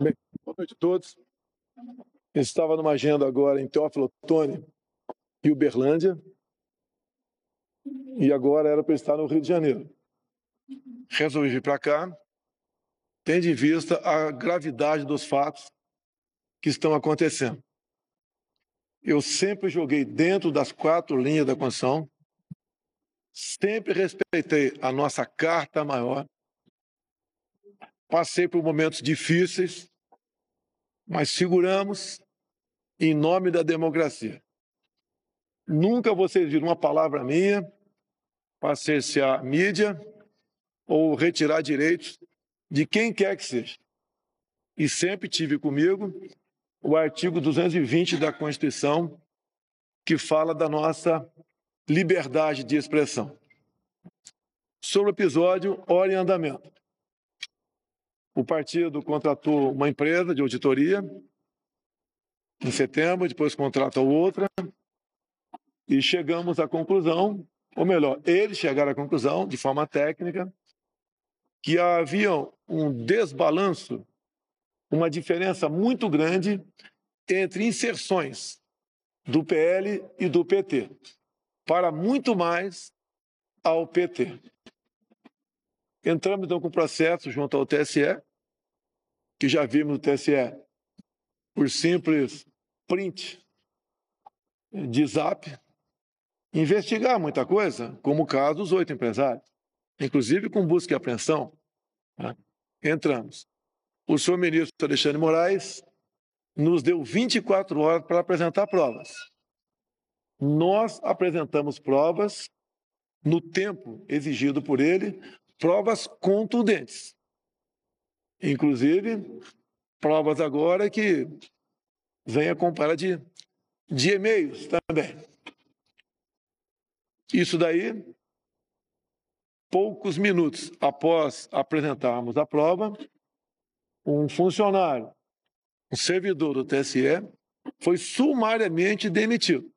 Bem, boa noite a todos. Eu estava numa agenda agora em Teófilo Otoni e Uberlândia, e agora era para estar no Rio de Janeiro. Resolvi vir para cá, tendo em vista a gravidade dos fatos que estão acontecendo. Eu sempre joguei dentro das quatro linhas da Constituição, sempre respeitei a nossa Carta Maior, Passei por momentos difíceis, mas seguramos em nome da democracia. Nunca vocês viram uma palavra minha para cercear mídia ou retirar direitos de quem quer que seja. E sempre tive comigo o artigo 220 da Constituição, que fala da nossa liberdade de expressão. Sobre o episódio Hora em Andamento. O partido contratou uma empresa de auditoria em setembro, depois contrata outra, e chegamos à conclusão, ou melhor, eles chegaram à conclusão, de forma técnica, que havia um desbalanço, uma diferença muito grande entre inserções do PL e do PT, para muito mais ao PT. Entramos então com o processo junto ao TSE, que já vimos no TSE, por simples print de zap, investigar muita coisa, como o caso dos oito empresários, inclusive com busca e apreensão. Né? Entramos. O senhor ministro Alexandre Moraes nos deu 24 horas para apresentar provas. Nós apresentamos provas no tempo exigido por ele, provas contundentes. Inclusive, provas agora que venha com de, de e-mails também. Isso daí, poucos minutos após apresentarmos a prova, um funcionário, um servidor do TSE, foi sumariamente demitido.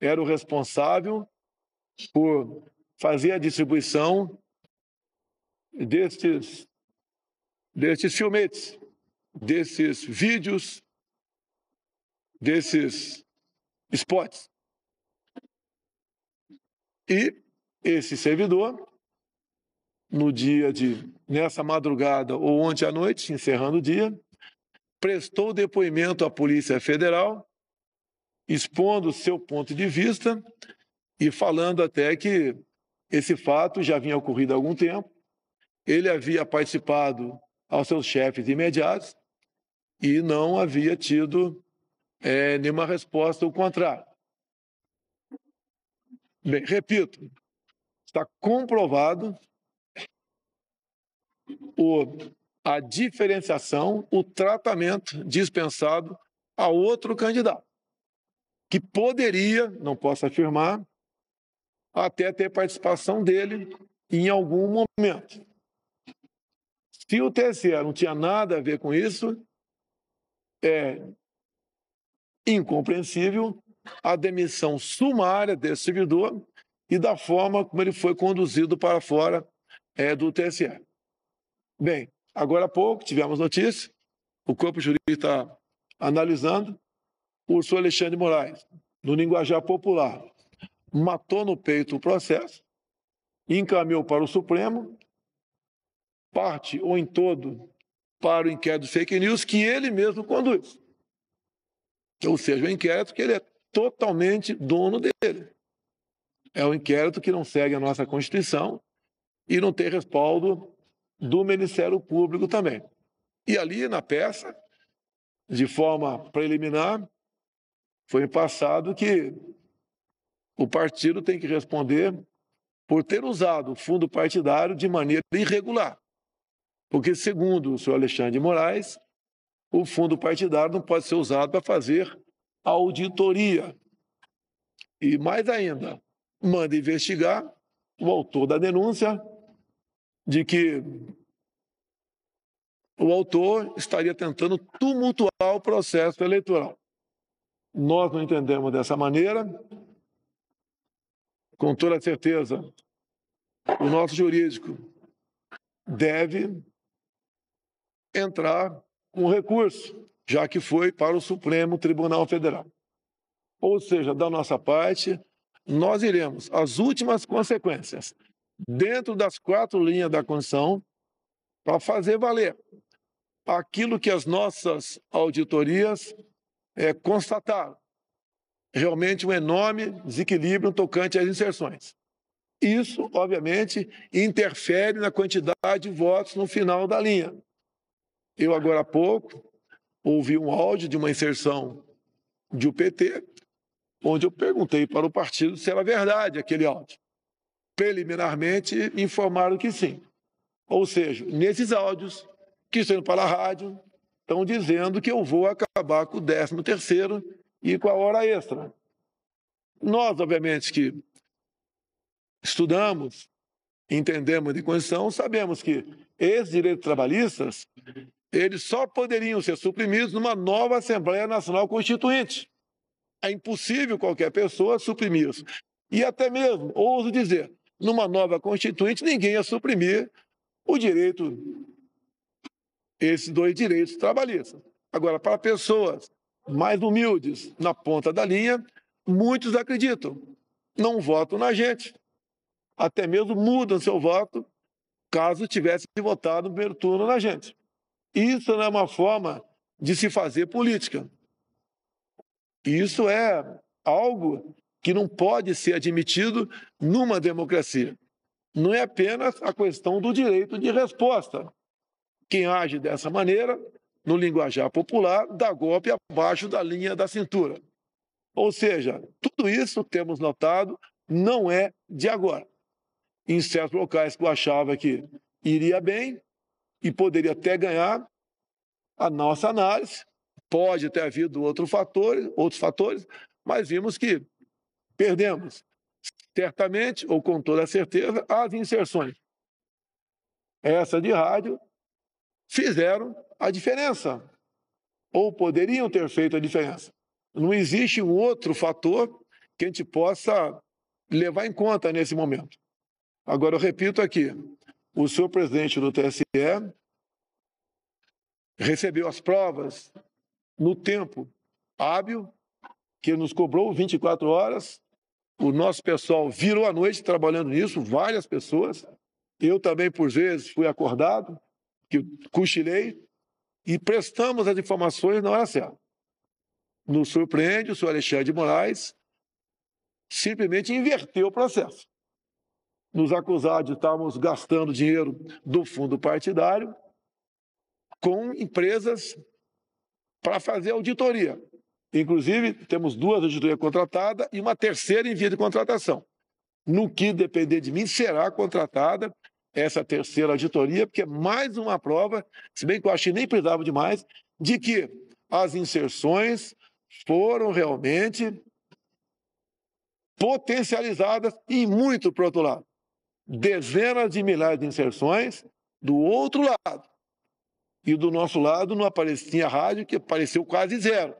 Era o responsável por fazer a distribuição destes desses filmetes, desses vídeos, desses spots. E esse servidor, no dia de, nessa madrugada ou ontem à noite, encerrando o dia, prestou depoimento à Polícia Federal, expondo seu ponto de vista e falando até que esse fato já vinha ocorrido há algum tempo. Ele havia participado aos seus chefes imediatos e não havia tido é, nenhuma resposta ao contrário. Bem, repito, está comprovado o, a diferenciação, o tratamento dispensado a outro candidato, que poderia, não posso afirmar, até ter participação dele em algum momento. Se o TSE não tinha nada a ver com isso, é incompreensível a demissão sumária desse servidor e da forma como ele foi conduzido para fora é, do TSE. Bem, agora há pouco tivemos notícia, o corpo jurídico está analisando, o senhor Alexandre Moraes, no linguajar popular, matou no peito o processo, encaminhou para o Supremo, parte ou em todo para o inquérito de fake news que ele mesmo conduz. Ou seja, o inquérito que ele é totalmente dono dele. É um inquérito que não segue a nossa Constituição e não tem respaldo do Ministério Público também. E ali na peça, de forma preliminar, foi passado que o partido tem que responder por ter usado o fundo partidário de maneira irregular. Porque, segundo o senhor Alexandre de Moraes, o fundo partidário não pode ser usado para fazer auditoria. E mais ainda, manda investigar o autor da denúncia de que o autor estaria tentando tumultuar o processo eleitoral. Nós não entendemos dessa maneira. Com toda certeza, o nosso jurídico deve entrar com recurso, já que foi para o Supremo Tribunal Federal. Ou seja, da nossa parte, nós iremos às últimas consequências, dentro das quatro linhas da Constituição, para fazer valer aquilo que as nossas auditorias é, constataram. Realmente um enorme desequilíbrio tocante às inserções. Isso, obviamente, interfere na quantidade de votos no final da linha. Eu, agora há pouco, ouvi um áudio de uma inserção de UPT, onde eu perguntei para o partido se era verdade aquele áudio. Preliminarmente, me informaram que sim. Ou seja, nesses áudios que estão indo para a rádio, estão dizendo que eu vou acabar com o 13 terceiro e com a hora extra. Nós, obviamente, que estudamos, entendemos de condição, sabemos que esses direitos trabalhistas eles só poderiam ser suprimidos numa nova Assembleia Nacional Constituinte. É impossível qualquer pessoa suprimir. isso. E até mesmo, ouso dizer, numa nova Constituinte, ninguém ia suprimir o direito, esses dois direitos trabalhistas. Agora, para pessoas mais humildes na ponta da linha, muitos acreditam, não votam na gente. Até mesmo mudam seu voto caso tivesse votado no primeiro turno na gente. Isso não é uma forma de se fazer política. Isso é algo que não pode ser admitido numa democracia. Não é apenas a questão do direito de resposta. Quem age dessa maneira, no linguajar popular, dá golpe abaixo da linha da cintura. Ou seja, tudo isso, temos notado, não é de agora. Em certos locais que eu achava que iria bem, e poderia até ganhar a nossa análise. Pode ter havido outro fator, outros fatores, mas vimos que perdemos. Certamente, ou com toda certeza, as inserções. Essa de rádio fizeram a diferença, ou poderiam ter feito a diferença. Não existe um outro fator que a gente possa levar em conta nesse momento. Agora, eu repito aqui: o senhor presidente do TSE recebeu as provas no tempo hábil, que nos cobrou 24 horas. O nosso pessoal virou a noite trabalhando nisso, várias pessoas. Eu também, por vezes, fui acordado, que cochilei, e prestamos as informações na hora certa. Nos surpreende, o senhor Alexandre de Moraes simplesmente inverteu o processo nos acusar de estarmos gastando dinheiro do fundo partidário com empresas para fazer auditoria. Inclusive, temos duas auditorias contratadas e uma terceira em via de contratação. No que depender de mim, será contratada essa terceira auditoria, porque é mais uma prova, se bem que eu achei nem precisava demais, de que as inserções foram realmente potencializadas e muito para outro lado dezenas de milhares de inserções do outro lado. E do nosso lado não aparecia rádio, que apareceu quase zero.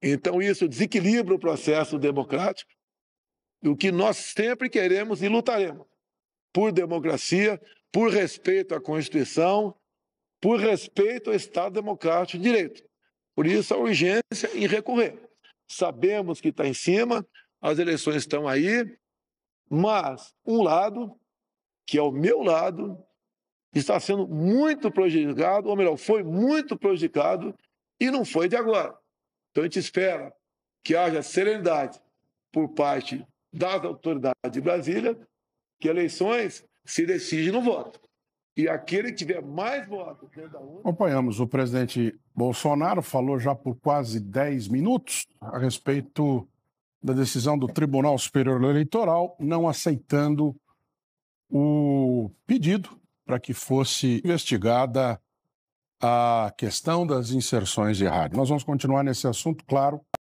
Então isso desequilibra o processo democrático, o que nós sempre queremos e lutaremos por democracia, por respeito à Constituição, por respeito ao Estado Democrático de Direito. Por isso a urgência é em recorrer. Sabemos que está em cima, as eleições estão aí, mas um lado, que é o meu lado, está sendo muito prejudicado, ou melhor, foi muito prejudicado e não foi de agora. Então a gente espera que haja serenidade por parte das autoridades de Brasília, que eleições se decidem no voto. E aquele que tiver mais votos Acompanhamos. O presidente Bolsonaro falou já por quase 10 minutos a respeito da decisão do Tribunal Superior Eleitoral, não aceitando o pedido para que fosse investigada a questão das inserções de rádio. Nós vamos continuar nesse assunto, claro,